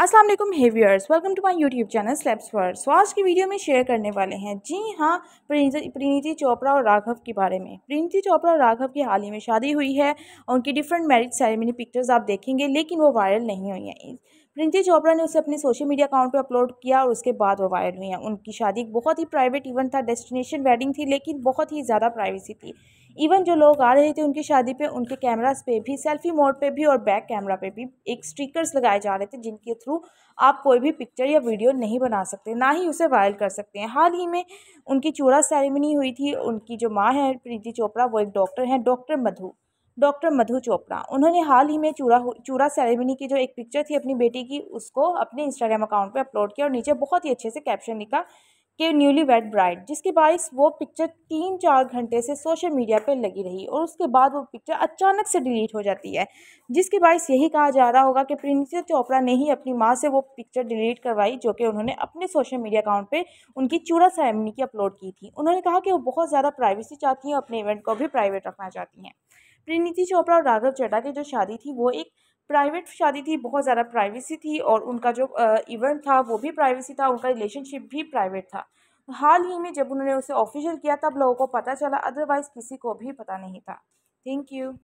अस्सलाम वालेकुम hey viewers welcome to my YouTube channel स्लेप्स फॉर सो आज की वीडियो में शेयर करने वाले हैं जी हाँ परिणीति चोपड़ा और राघव के बारे में परिणीति चोपड़ा और राघव की हाल ही में शादी हुई है और उनकी डिफरेंट मैरिज सेरेमनी पिक्चर्स आप देखेंगे लेकिन वो वायरल नहीं हुई हैं प्रीति चोपड़ा ने उसे अपने सोशल मीडिया अकाउंट पर अपलोड किया और उसके बाद वो वायरल हुई हैं उनकी शादी एक बहुत ही प्राइवेट इवेंट था डेस्टिनेशन वेडिंग थी लेकिन बहुत ही ज़्यादा प्राइवेसी थी इवन जो लोग आ रहे थे उनकी शादी पे उनके कैमरास पे भी सेल्फी मोड पे भी और बैक कैमरा पे भी एक स्टिकर्स लगाए जा रहे थे जिनके थ्रू आप कोई भी पिक्चर या वीडियो नहीं बना सकते ना ही उसे वायरल कर सकते हैं हाल ही में उनकी चूड़ा सेरेमनी हुई थी उनकी जो माँ है प्रीति चोपड़ा वो एक डॉक्टर हैं डॉक्टर मधु डॉक्टर मधु चोपड़ा उन्होंने हाल ही में चूड़ा चूड़ा सेरेमनी की जो एक पिक्चर थी अपनी बेटी की उसको अपने इंस्टाग्राम अकाउंट पर अपलोड किया और नीचे बहुत ही अच्छे से कैप्शन लिखा के न्यूली वेड ब्राइड जिसके बायस वो पिक्चर तीन चार घंटे से सोशल मीडिया पर लगी रही और उसके बाद वो पिक्चर अचानक से डिलीट हो जाती है जिसके बाइस यही कहा जा रहा होगा कि प्रियंका चोपड़ा ने ही अपनी माँ से वो पिक्चर डिलीट करवाई जो कि उन्होंने अपने सोशल मीडिया अकाउंट पर उनकी चूड़ा सैमनी की अपलोड की थी उन्होंने कहा कि वो बहुत ज़्यादा प्राइवेसी चाहती हैं अपने इवेंट को भी प्राइवेट रखना चाहती हैं प्रियनीति चोपड़ा और राघव चड्डा की जो शादी थी वो एक प्राइवेट शादी थी बहुत ज़्यादा प्राइवेसी थी और उनका जो इवेंट था वो भी प्राइवेसी था उनका रिलेशनशिप भी प्राइवेट था हाल ही में जब उन्होंने उसे ऑफिशियल किया तब लोगों को पता चला अदरवाइज़ किसी को भी पता नहीं था थैंक यू